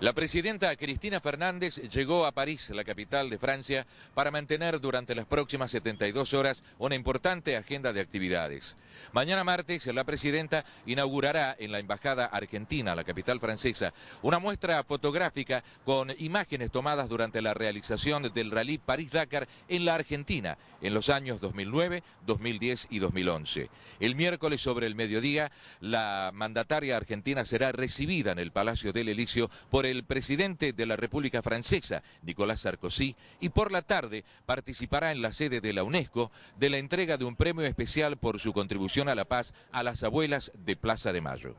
La presidenta Cristina Fernández llegó a París, la capital de Francia, para mantener durante las próximas 72 horas una importante agenda de actividades. Mañana martes, la presidenta inaugurará en la Embajada Argentina, la capital francesa, una muestra fotográfica con imágenes tomadas durante la realización del rally París-Dakar en la Argentina en los años 2009, 2010 y 2011. El miércoles sobre el mediodía, la mandataria argentina será recibida en el Palacio del Elicio por el presidente de la República Francesa, Nicolás Sarkozy, y por la tarde participará en la sede de la UNESCO de la entrega de un premio especial por su contribución a la paz a las abuelas de Plaza de Mayo.